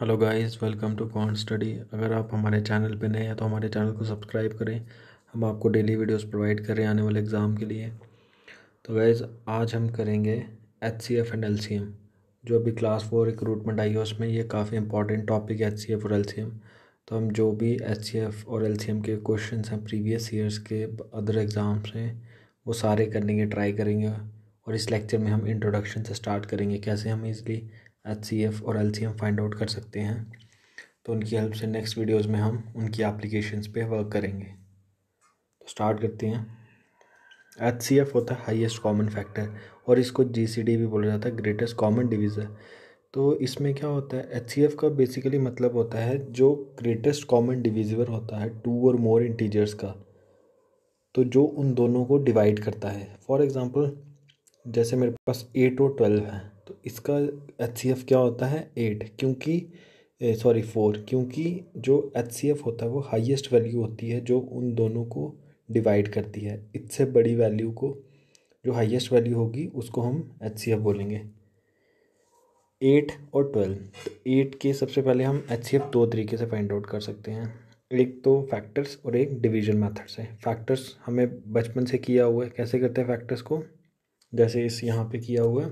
hello guys welcome to कॉन study अगर आप हमारे चैनल पे नए हैं तो हमारे चैनल को सब्सक्राइब करें हम आपको डेली वीडियोस प्रोवाइड कर रहे हैं आने वाले एग्ज़ाम के लिए तो गाइस आज हम करेंगे H C F and L C M जो अभी क्लास फोर रिक्रूटमेंट आई है उसमें ये काफ़ी इंपॉर्टेंट टॉपिक है एच सी एफ और एल सी एम तो हम जो भी एच सी एफ और एल सी एम के क्वेश्चन हैं प्रीवियस ईयर्स के अदर एग्ज़ाम्स हैं वो सारे करने के ट्राई करेंगे और इस लेक्चर में हम इंट्रोडक्शन से स्टार्ट करेंगे कैसे हम इजली एच और एल फाइंड आउट कर सकते हैं तो उनकी हेल्प से नेक्स्ट वीडियोज़ में हम उनकी एप्लीकेशंस पे वर्क करेंगे तो स्टार्ट करते हैं एच सी एफ होता है हाइस्ट कॉमन फैक्टर और इसको जी सी डी भी बोला जाता है ग्रेटेस्ट कॉमन डिवीज़र तो इसमें क्या होता है एच सी एफ का बेसिकली मतलब होता है जो ग्रेटेस्ट कॉमन डिविजर होता है टू और मोर इंटीजर्स का तो जो उन दोनों को डिवाइड करता है फॉर एग्ज़ाम्पल जैसे मेरे पास एट और ट्वेल्व है तो इसका एच सी एफ़ क्या होता है एट क्योंकि सॉरी फोर क्योंकि जो एच सी एफ़ होता है वो हाईएस्ट वैल्यू होती है जो उन दोनों को डिवाइड करती है इससे बड़ी वैल्यू को जो हाईएस्ट वैल्यू होगी उसको हम एच सी एफ़ बोलेंगे एट और ट्वेल्व तो एट के सबसे पहले हम एच सी एफ़ दो तरीके से फाइंड आउट कर सकते हैं एक तो फैक्टर्स और एक डिवीजन मेथड से फैक्टर्स हमें बचपन से किया हुआ है कैसे करते हैं फैक्टर्स को जैसे इस यहाँ पे किया हुआ है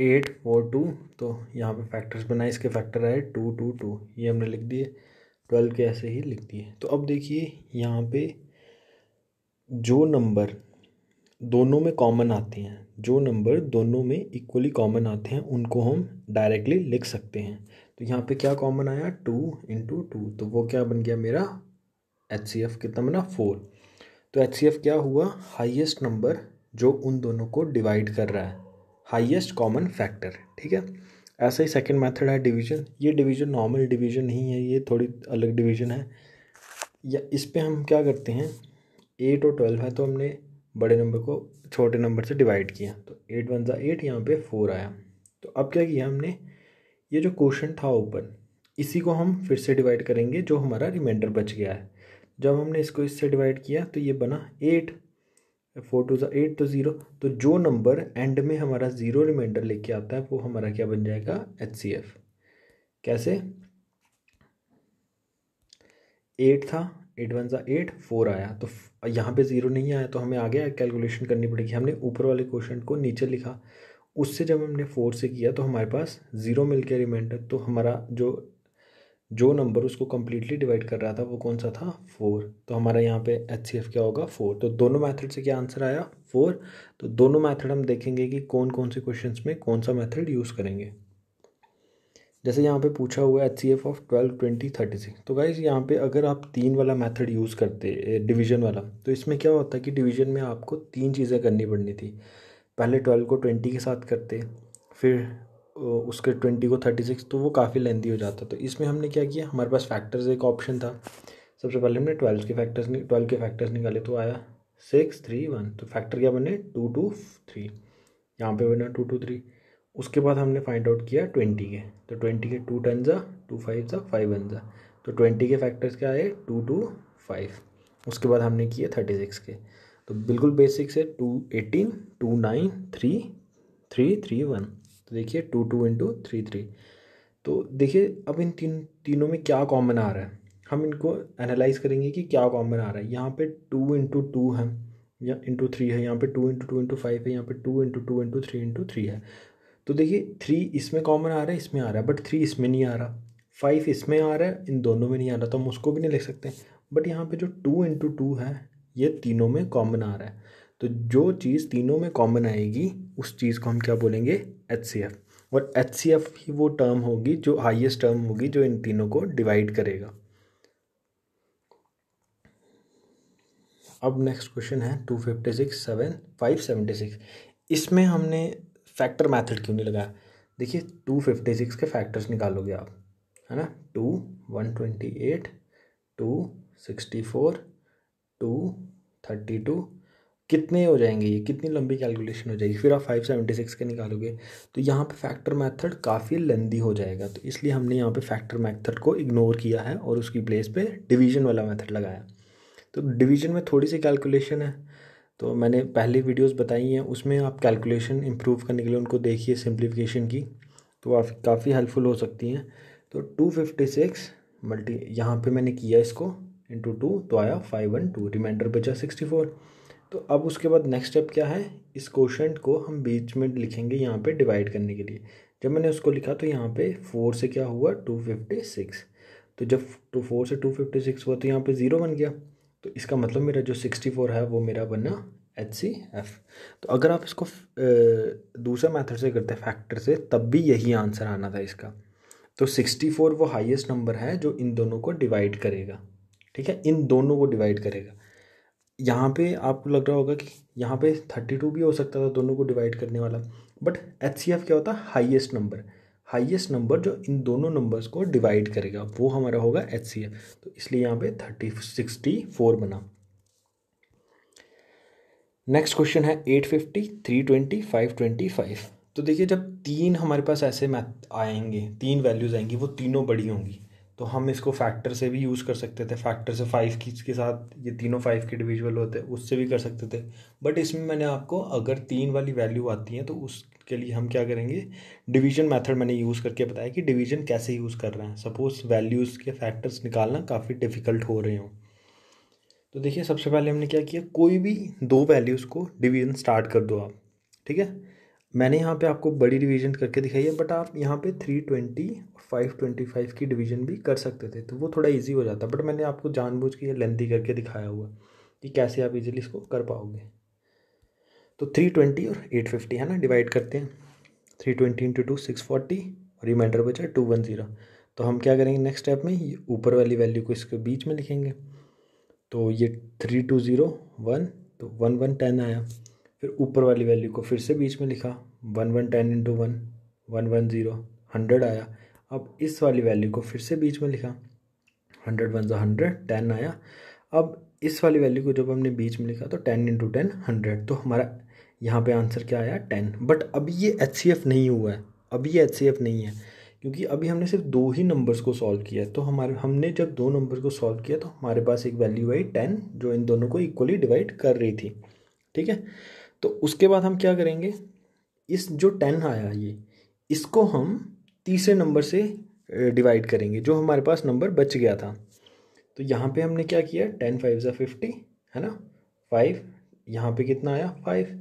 एट फोर टू तो यहाँ पे फैक्टर्स बनाए इसके फैक्टर आए टू टू टू ये हमने लिख दिए ट्वेल्व के ऐसे ही लिख दिए तो अब देखिए यहाँ पे जो नंबर दोनों में कॉमन आते हैं जो नंबर दोनों में इक्वली कॉमन आते हैं उनको हम डायरेक्टली लिख सकते हैं तो यहाँ पे क्या कॉमन आया टू इंटू टू तो वो क्या बन गया मेरा एच सी एफ़ कितना बना फोर तो एच सी एफ़ क्या हुआ हाइएस्ट नंबर जो उन दोनों को डिवाइड कर रहा है हाईएस्ट कॉमन फैक्टर ठीक है ऐसा ही सेकंड मेथड है डिवीजन ये डिवीजन नॉर्मल डिवीजन नहीं है ये थोड़ी अलग डिवीजन है या इस पर हम क्या करते हैं एट और ट्वेल्व है तो हमने बड़े नंबर को छोटे नंबर से डिवाइड किया तो एट वन ज़ा एट यहाँ पर फोर आया तो अब क्या किया हमने ये जो क्वेश्चन था ऊपर इसी को हम फिर से डिवाइड करेंगे जो हमारा रिमाइंडर बच गया है जब हमने इसको इससे डिवाइड किया तो ये बना एट फोर टू ज़ा एट तो ज़ीरो तो जो नंबर एंड में हमारा ज़ीरो रिमाइंडर लेके आता है वो हमारा क्या बन जाएगा एच सी एफ कैसे एट था एट वन ज़ा एट फोर आया तो यहाँ पे ज़ीरो नहीं आया तो हमें आगे कैलकुलेशन करनी पड़ेगी हमने ऊपर वाले क्वेश्चन को नीचे लिखा उससे जब हमने फोर से किया तो हमारे पास ज़ीरो मिल गया रिमाइंडर तो हमारा जो जो नंबर उसको कम्प्लीटली डिवाइड कर रहा था वो कौन सा था फोर तो हमारा यहाँ पे एच सी एफ क्या होगा फोर तो दोनों मेथड से क्या आंसर आया फोर तो दोनों मेथड हम देखेंगे कि कौन कौन से क्वेश्चंस में कौन सा मेथड यूज़ करेंगे जैसे यहाँ पे पूछा हुआ है H C F of twelve twenty thirty six तो गाइज यहाँ पे अगर आप तीन वाला मेथड यूज़ करते डिवीजन वाला तो इसमें क्या होता है कि डिवीजन में आपको तीन चीज़ें करनी पड़नी थी पहले ट्वेल्व को ट्वेंटी के साथ करते फिर उसके ट्वेंटी को थर्टी सिक्स तो वो काफ़ी लेंदी हो जाता तो इसमें हमने क्या किया हमारे पास फैक्टर्स एक ऑप्शन था सबसे पहले हमने ट्वेल्व के फैक्टर्स ट्वेल्व के फैक्टर्स निकाले तो आया सिक्स थ्री वन तो फैक्टर क्या बने टू टू थ्री यहाँ पे बना टू टू थ्री उसके बाद हमने फाइंड आउट किया ट्वेंटी के तो ट्वेंटी के टू टन जा टू फाइव जा फाइव वन जा तो ट्वेंटी के फैक्टर्स क्या आए टू टू फाइव उसके बाद हमने किए थर्टी सिक्स के तो बिल्कुल बेसिक से two eighteen two nine three three three one तो देखिए two two into three three तो देखिए अब इन तीन तीनों में क्या कॉमन आ रहा है हम इनको एनालाइज करेंगे कि क्या कॉमन आ रहा है यहाँ पे टू इंटू टू है या इंटू थ्री है यहाँ पे two into two into five है यहाँ पे two into two into three into three है तो देखिए थ्री इसमें कॉमन आ रहा है इसमें आ रहा है बट थ्री इसमें नहीं आ रहा फाइव इसमें आ रहा है इन दोनों में नहीं आ रहा तो हम उसको भी नहीं लिख सकते बट यहाँ पे जो टू इंटू टू है ये तीनों में कॉमन आ रहा है तो जो चीज़ तीनों में कॉमन आएगी उस चीज़ को हम क्या बोलेंगे एच सी एफ और एच सी एफ ही वो टर्म होगी जो हाइएस्ट टर्म होगी जो इन तीनों को डिवाइड करेगा अब नेक्स्ट क्वेश्चन है two fifty six seven five seventy six इसमें हमने फैक्टर मेथड क्यों नहीं लगाया देखिए टू फिफ्टी सिक्स के फैक्टर्स निकालोगे आप है ना two one twenty eight two sixty four two thirty two कितने हो जाएंगे ये कितनी लंबी कैलकुलेशन हो जाएगी फिर आप फाइव सेवेंटी सिक्स के निकालोगे तो यहाँ पे फैक्टर मेथड काफ़ी लेंदी हो जाएगा तो इसलिए हमने यहाँ पे फैक्टर मेथड को इग्नोर किया है और उसकी प्लेस पे डिवीजन वाला मेथड लगाया तो डिवीजन में थोड़ी सी कैलकुलेशन है तो मैंने पहले वीडियोज़ बताई हैं उसमें आप कैलकुलेशन इम्प्रूव करने के लिए उनको देखिए सिम्प्लीफिकेशन की तो आप काफ़ी हेल्पफुल हो सकती हैं तो टू फिफ्टी सिक्स मल्टी यहाँ पर मैंने किया इसको इंटू टू तो आया फाइव वन टू रिमाइंडर बचा सिक्सटी फोर तो अब उसके बाद नेक्स्ट स्टेप क्या है इस क्वेश्चन को हम बीच में लिखेंगे यहाँ पे डिवाइड करने के लिए जब मैंने उसको लिखा तो यहाँ पे फोर से क्या हुआ टू फिफ्टी सिक्स तो जब टू तो फोर से टू फिफ्टी सिक्स हुआ तो यहाँ पे ज़ीरो बन गया तो इसका मतलब मेरा जो सिक्सटी फोर है वो मेरा बना एच सी एफ तो अगर आप इसको दूसरे मैथड से करते फैक्टर से तब भी यही आंसर आना था इसका तो सिक्सटी फोर वो हाइएस्ट नंबर है जो इन दोनों को डिवाइड करेगा ठीक है इन दोनों को डिवाइड करेगा यहाँ पे आपको लग रहा होगा कि यहाँ पे थर्टी टू भी हो सकता था दोनों को डिवाइड करने वाला बट एच सी एफ क्या होता है हाइएस्ट नंबर हाइएस्ट नंबर जो इन दोनों नंबर्स को डिवाइड करेगा वो हमारा होगा एच सी एफ तो इसलिए यहाँ पे थर्टी सिक्सटी फोर बना नेक्स्ट क्वेश्चन है eight fifty three twenty five twenty five तो देखिए जब तीन हमारे पास ऐसे मैथ आएंगे तीन वैल्यूज़ आएंगी वो तीनों बड़ी होंगी तो हम इसको फैक्टर से भी यूज़ कर सकते थे फैक्टर से फाइव की के साथ ये तीनों फाइव के डिविजुअल होते हैं उससे भी कर सकते थे बट इसमें मैंने आपको अगर तीन वाली वैल्यू आती है तो उसके लिए हम क्या करेंगे डिवीजन मेथड मैंने यूज़ करके बताया कि डिवीजन कैसे यूज़ कर रहे हैं सपोज़ वैल्यूज़ के फैक्टर्स निकालना काफ़ी डिफ़िकल्ट हो रहे हों तो देखिए सबसे पहले हमने क्या किया कोई भी दो वैल्यूज़ को डिवीजन स्टार्ट कर दो आप ठीक है मैंने यहाँ पे आपको बड़ी डिवीजन करके दिखाई है बट आप यहाँ पे three twenty five twenty five की डिवीजन भी कर सकते थे तो वो थोड़ा इजी हो जाता बट मैंने आपको जानबूझ के ये लेंथी करके दिखाया हुआ कि कैसे आप इजीली इसको कर पाओगे तो थ्री ट्वेंटी और एट फिफ्टी है ना डिवाइड करते हैं three twenty into two six forty और रिमाइंडर बचा टू वन ज़ीरो तो हम क्या करेंगे नेक्स्ट स्टेप में ये ऊपर वाली वैल्यू को इसके बीच में लिखेंगे तो ये थ्री टू ज़ीरो वन तो वन वन टेन आया फिर ऊपर वाली वैल्यू को फिर से बीच में लिखा one one ten into one one one zero hundred आया अब इस वाली वैल्यू को फिर से बीच में लिखा हंड्रेड वन जो हंड्रेड टेन आया अब इस वाली वैल्यू को जब हमने बीच में लिखा तो टेन इंटू टेन हंड्रेड तो हमारा यहाँ पे आंसर क्या आया टेन बट अभी ये एच नहीं हुआ है अभी ये एच नहीं है क्योंकि अभी हमने सिर्फ दो ही नंबर्स को सॉल्व किया है तो हमारे हमने जब दो नंबर को सॉल्व किया तो हमारे पास एक वैल्यू आई टेन जो इन दोनों को इक्वली डिवाइड कर रही थी ठीक है तो उसके बाद हम क्या करेंगे इस जो टेन आया ये इसको हम तीसरे नंबर से डिवाइड करेंगे जो हमारे पास नंबर बच गया था तो यहाँ पे हमने क्या किया टेन फाइव ज़ा फिफ्टी है ना फाइव यहाँ पे कितना आया फाइव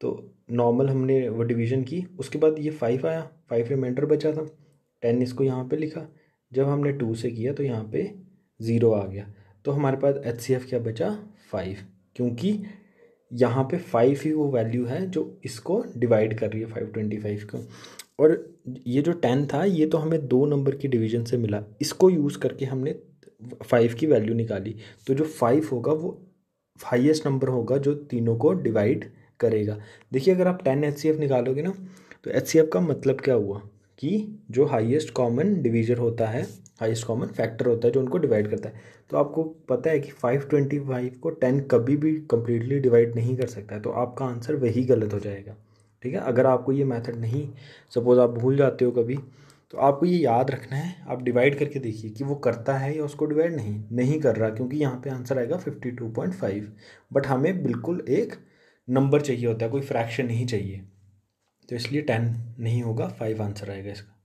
तो नॉर्मल हमने वो डिवीजन की उसके बाद ये फाइव आया फाइव रिमाइंडर बचा था टेन इसको यहाँ पे लिखा जब हमने टू से किया तो यहाँ पे ज़ीरो आ गया तो हमारे पास एच क्या बचा फाइव क्योंकि यहाँ पे फाइव ही वो वैल्यू है जो इसको डिवाइड कर रही है फाइव ट्वेंटी फाइव को और ये जो टेन था ये तो हमें दो नंबर की डिवीजन से मिला इसको यूज़ करके हमने फाइव की वैल्यू निकाली तो जो फाइव होगा वो हाइएस्ट नंबर होगा जो तीनों को डिवाइड करेगा देखिए अगर आप टेन एच निकालोगे ना तो एच का मतलब क्या हुआ कि जो हाईएस्ट कॉमन डिवीजर होता है हाइस्ट कॉमन फैक्टर होता है जो उनको डिवाइड करता है तो आपको पता है कि फाइव ट्वेंटी फाइव को टेन कभी भी कम्प्लीटली डिवाइड नहीं कर सकता है तो आपका आंसर वही गलत हो जाएगा ठीक है अगर आपको ये मेथड नहीं सपोज़ आप भूल जाते हो कभी तो आपको ये याद रखना है आप डिवाइड करके देखिए कि वो करता है या उसको डिवाइड नहीं नहीं कर रहा क्योंकि यहाँ पे आंसर आएगा fifty two point five but हमें बिल्कुल एक नंबर चाहिए होता है कोई फ्रैक्शन नहीं चाहिए तो इसलिए टेन नहीं होगा फाइव आंसर आएगा इसका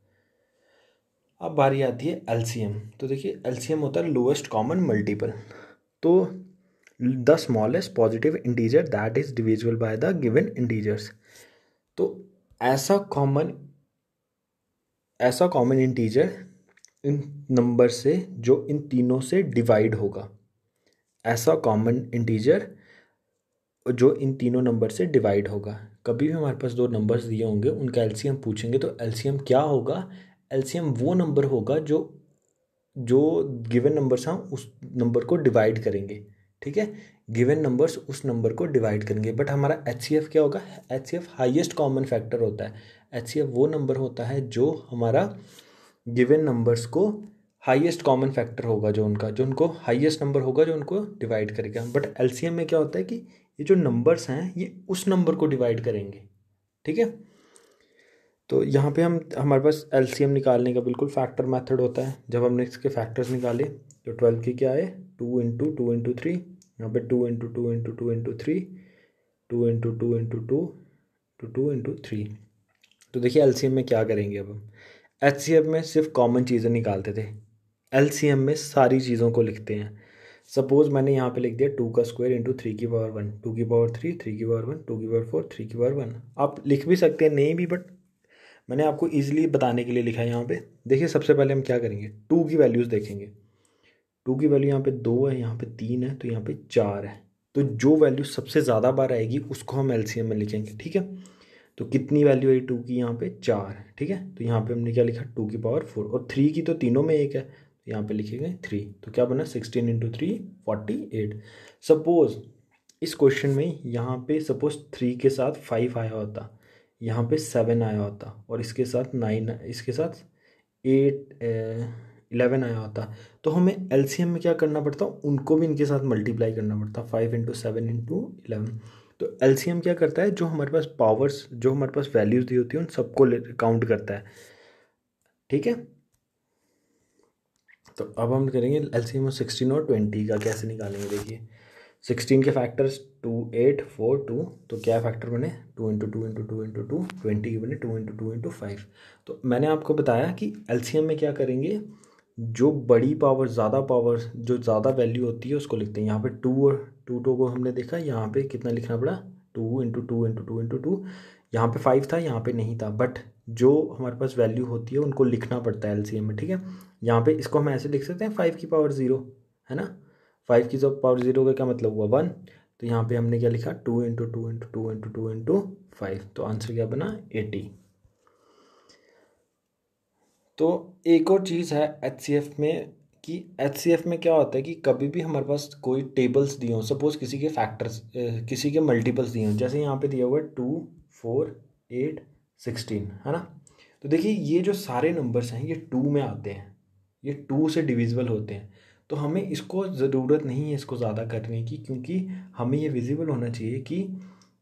अब बारी आती है एलसीएम तो देखिए एलसीएम होता है लोएस्ट कॉमन मल्टीपल तो the smallest positive integer that is divisible by the given integers तो ऐसा कॉमन ऐसा कॉमन इंटीजर इन नंबर से जो इन तीनों से डिवाइड होगा ऐसा कॉमन इंटीजर जो इन तीनों नंबर से डिवाइड होगा कभी भी हमारे पास दो नंबर्स दिए होंगे उनका एलसीएम पूछेंगे तो एलसीएम क्या होगा एलसीएम वो नंबर होगा जो जो गिवन नंबर्स हैं उस नंबर को डिवाइड करेंगे ठीक है गिवन नंबर्स उस नंबर को डिवाइड करेंगे बट हमारा एच क्या होगा H C highest common factor होता है एच वो नंबर होता है जो हमारा गिवन नंबर्स को हाइएस्ट कॉमन फैक्टर होगा जो उनका जो उनको हाइएस्ट नंबर होगा जो उनको डिवाइड करेगा बट एल में क्या होता है कि ये जो नंबर्स हैं ये उस नंबर को डिवाइड करेंगे ठीक है तो यहाँ पे हम हमारे पास एल निकालने का बिल्कुल फैक्टर मेथड होता है जब हमने इसके फैक्टर्स निकाले तो ट्वेल्व के क्या आए two into two into three यहाँ पे two into two into two into three two into two into two two two into three तो देखिए एल में क्या करेंगे अब हम एच में सिर्फ कॉमन चीज़ें निकालते थे एल में सारी चीज़ों को लिखते हैं सपोज़ मैंने यहाँ पे लिख दिया टू का स्क्वायर इंटू थ्री की पावर वन टू की पावर थ्री थ्री की पावर वन टू की पावर फोर थ्री की पावर वन आप लिख भी सकते हैं नहीं भी बट मैंने आपको ईजिली बताने के लिए लिखा है यहाँ पे देखिए सबसे पहले हम क्या करेंगे टू की वैल्यूज़ देखेंगे टू की वैल्यू यहाँ पे दो है यहाँ पे तीन है तो यहाँ पे चार है तो जो वैल्यू सबसे ज़्यादा बार आएगी उसको हम एल में लिखेंगे ठीक है तो कितनी वैल्यू आई टू की यहाँ पे चार है ठीक है तो यहाँ पे हमने क्या लिखा टू की पावर फोर और थ्री की तो तीनों में एक है तो यहाँ पे गए थ्री तो क्या बना sixteen into three forty eight suppose इस क्वेश्चन में यहाँ पे सपोज थ्री के साथ फाइव आया होता यहाँ पे सेवन आया होता और इसके साथ नाइन इसके साथ एट इलेवन आया होता तो हमें एल में क्या करना पड़ता उनको भी इनके साथ मल्टीप्लाई करना पड़ता five into seven into eleven तो एल क्या करता है जो हमारे पास पावर्स जो हमारे पास वैल्यूज़ दी होती है उन सबको काउंट करता है ठीक है तो अब हम करेंगे एल सी एम सिक्सटीन और ट्वेंटी का कैसे निकालेंगे देखिए सिक्सटीन के factors two eight four two तो क्या फैक्टर बने two into two into two into two twenty के बने two into two into five तो मैंने आपको बताया कि एलसीएम में क्या करेंगे जो बड़ी पावर ज़्यादा पावर जो ज़्यादा वैल्यू होती है उसको लिखते हैं यहाँ पे टू और टू टू को हमने देखा यहाँ पे कितना लिखना पड़ा two into two into two into two यहाँ पर फाइव था यहाँ पर नहीं था बट जो हमारे पास वैल्यू होती है उनको लिखना पड़ता है एलसीएम में ठीक है यहाँ पे इसको हम ऐसे लिख सकते हैं फाइव की पावर ज़ीरो है ना फाइव की जो पावर जीरो का क्या मतलब हुआ वन तो यहाँ पे हमने क्या लिखा two into two into two into two into five तो आंसर क्या बना एटी तो एक और चीज़ है एच में कि एच में क्या होता है कि कभी भी हमारे पास कोई टेबल्स दिए हों सपोज़ किसी के फैक्टर्स किसी के मल्टीपल्स दिए हों जैसे यहाँ पे दिया हुआ है टू फोर एट सिक्सटीन है ना तो देखिए ये जो सारे नंबर्स हैं ये टू में आते हैं ये टू से डिविजिबल होते हैं तो हमें इसको ज़रूरत नहीं है इसको ज़्यादा करने की क्योंकि हमें ये विजिबल होना चाहिए कि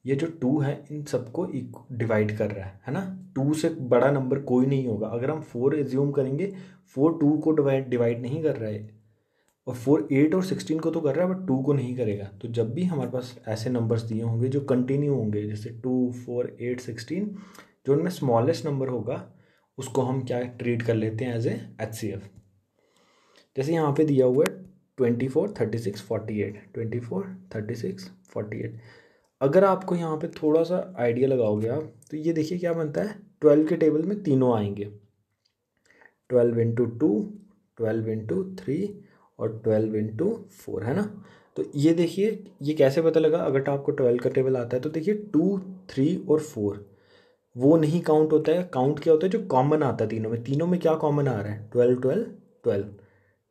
ये जो टू है इन सबको एक डिवाइड कर रहा है है ना टू से बड़ा नंबर कोई नहीं होगा अगर हम फोर एज्यूम करेंगे फोर टू को डिवाइड डिवाइड नहीं कर रहा है और फोर एट और सिक्सटीन को तो कर रहा है बट टू को नहीं करेगा तो जब भी हमारे पास ऐसे नंबर्स दिए होंगे जो कंटिन्यू होंगे जैसे टू फोर एट सिक्सटीन जो उनमें स्मॉलेस्ट नंबर होगा उसको हम क्या ट्रीट कर लेते हैं as a H C F जैसे यहाँ पे दिया हुआ है twenty four thirty six forty eight twenty four thirty six forty eight अगर आपको यहाँ पे थोड़ा सा आइडिया लगाओगे आप तो ये देखिए क्या बनता है ट्वेल्व के टेबल में तीनों आएंगे twelve into two twelve into three और ट्वेल्व इंटू फोर है ना तो ये देखिए ये कैसे पता लगा अगर आपको ट्वेल्व का टेबल आता है तो देखिए टू थ्री और फोर वो नहीं काउंट होता है काउंट क्या होता है जो कॉमन आता है तीनों में तीनों में क्या कॉमन आ रहा है ट्वेल्व ट्वेल्व ट्वेल्व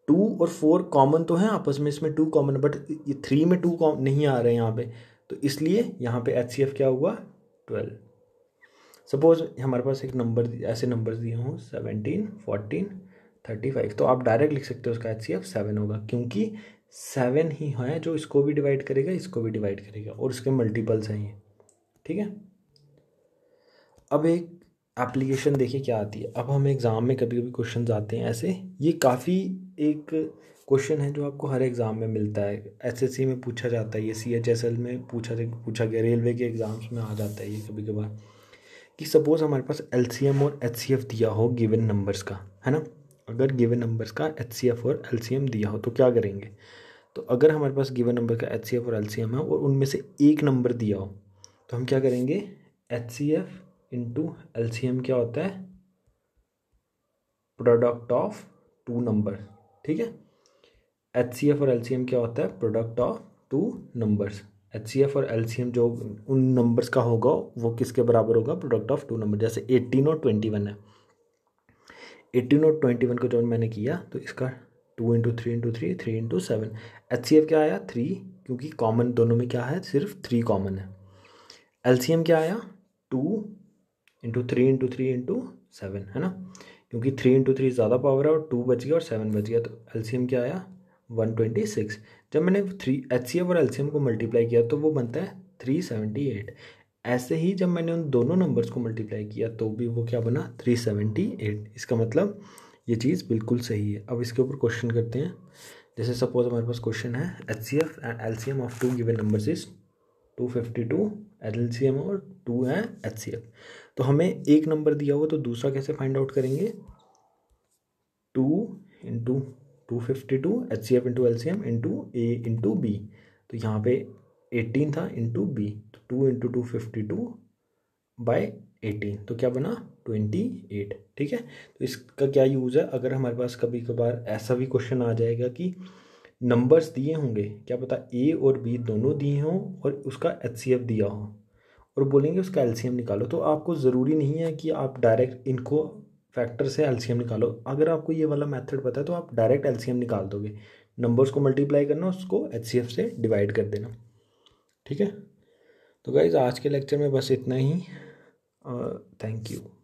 टू और फोर कॉमन तो हैं आपस में इसमें टू कॉमन बट ये थ्री में टू कॉम नहीं आ रहे हैं यहाँ पे तो इसलिए यहाँ पे एच क्या हुआ ट्वेल्व सपोज हमारे पास एक नंबर ऐसे नंबर दिए हों सेवनटीन फोर्टीन थर्टी फाइव तो आप डायरेक्ट लिख सकते हो उसका एच सी एफ सेवन होगा क्योंकि सेवन ही है जो इसको भी डिवाइड करेगा इसको भी डिवाइड करेगा और उसके मल्टीपल्स हैं ये ठीक है अब एक एप्लीकेशन देखिए क्या आती है अब हम एग्ज़ाम में कभी कभी क्वेश्चन आते हैं ऐसे ये काफ़ी एक क्वेश्चन है जो आपको हर एग्ज़ाम में मिलता है एसएससी में पूछा जाता है ये सीएचएसएल में पूछा पूछा गया रेलवे के एग्ज़ाम्स में आ जाता है ये कभी कभार कि सपोज़ हमारे पास एम और एफ दिया हो गिवन नंबर्स का है ना अगर गिवन नंबर्स का एफ और एम दिया हो तो क्या करेंगे तो अगर हमारे पास गिवन नंबर का एफ और एम है और उनमें से एक नंबर दिया हो तो हम क्या करेंगे H C F into L C M क्या होता है प्रोडक्ट ऑफ टू नंबर ठीक है एच सी एफ और एल सी एम क्या होता है product of two numbers H C F और एल सी एम जो उन नंबर्स का होगा वो किसके बराबर होगा प्रोडक्ट ऑफ टू नंबर जैसे एटीन और ट्वेंटी वन है एटीन और ट्वेंटी वन को जो मैंने किया तो इसका to into three into three three into seven H C F क्या आया थ्री क्योंकि कॉमन दोनों में क्या है सिर्फ थ्री कॉमन है एल सी एम क्या आया two into three into three into seven है ना क्योंकि थ्री इंटू थ्री ज़्यादा पावर है और टू बच गया और सेवन बच गया तो एल्सीयम क्या आया वन ट्वेंटी सिक्स जब मैंने थ्री एच सी एफ और एल्सीयम को मल्टीप्लाई किया तो वो बनता है थ्री सेवेंटी एट ऐसे ही जब मैंने उन दोनों नंबर्स को मल्टीप्लाई किया तो भी वो क्या बना थ्री सेवेंटी एट इसका मतलब ये चीज़ बिल्कुल सही है अब इसके ऊपर क्वेश्चन करते हैं जैसे सपोज हमारे पास क्वेश्चन है H C F and L C M of two given numbers is two fifty two L C M और टू है एच सी एफ तो हमें एक नंबर दिया हुआ तो दूसरा कैसे फाइंड आउट करेंगे two into two fifty two H C F into L C M into A into B तो यहाँ पे एटीन था इंटू बी तो two into two fifty two by eighteen तो क्या बना ट्वेंटी एट ठीक है तो इसका क्या यूज़ है अगर हमारे पास कभी कभार ऐसा भी क्वेश्चन आ जाएगा कि नंबर्स दिए होंगे क्या पता ए और बी दोनों दिए हों और उसका एच सी एफ दिया हो और बोलेंगे उसका एल्सीयम निकालो तो आपको ज़रूरी नहीं है कि आप डायरेक्ट इनको फैक्टर से एल्सीयम निकालो अगर आपको ये वाला मेथड पता है तो आप डायरेक्ट एल्सीयम निकाल दोगे नंबर्स को मल्टीप्लाई करना उसको एच से डिवाइड कर देना ठीक है तो गाइज़ आज के लेक्चर में बस इतना ही थैंक यू